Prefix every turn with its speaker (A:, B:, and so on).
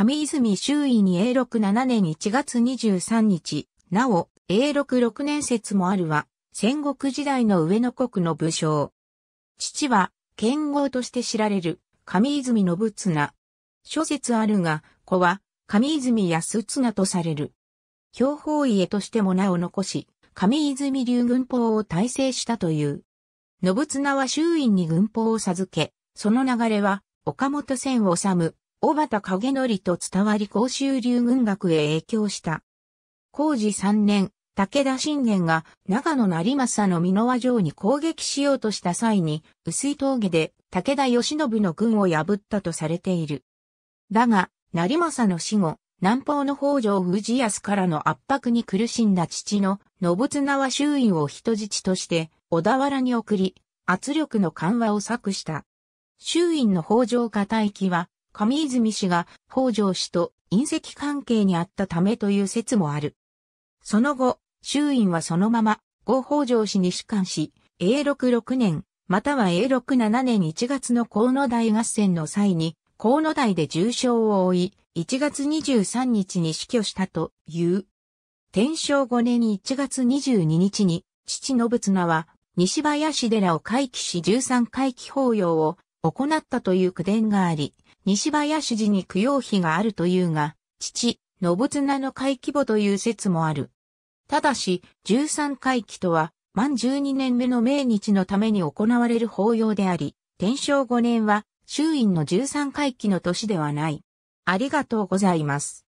A: 上泉
B: 周囲に A67 年1月23日、なお、A66 年説もあるは、戦国時代の上野国の武将。父は、剣豪として知られる、上泉信綱。諸説あるが、子は、上泉安綱とされる。標法家としても名を残し、上泉流軍法を大成したという。信綱は周囲に軍法を授け、その流れは、岡本千治、小畑影則と伝わり甲州流軍学へ影響した。工事3年、武田信玄が長野成政の箕輪城に攻撃しようとした際に、薄い峠で武田義信の軍を破ったとされている。だが、成政の死後、南方の北条藤康からの圧迫に苦しんだ父の信綱は周囲を人質として小田原に送り、圧力の緩和を策した。周囲の北条家帯機は上泉氏が北条氏と隕石関係にあったためという説もある。その後、周院はそのまま、後北条氏に仕官し、永禄6年、または永禄7年1月の河野大合戦の際に、河野大で重傷を負い、1月23日に死去したという。天正5年1月22日に、父信綱は、西林寺を回帰し13回帰法要を行ったという口伝があり、西林寺に供養碑があるというが、父、信綱の会規模という説もある。ただし、十三回忌とは、満十二年目の命日のために行われる法要であり、天正五年は、周院の十三回忌の年ではない。ありがとうござい
A: ます。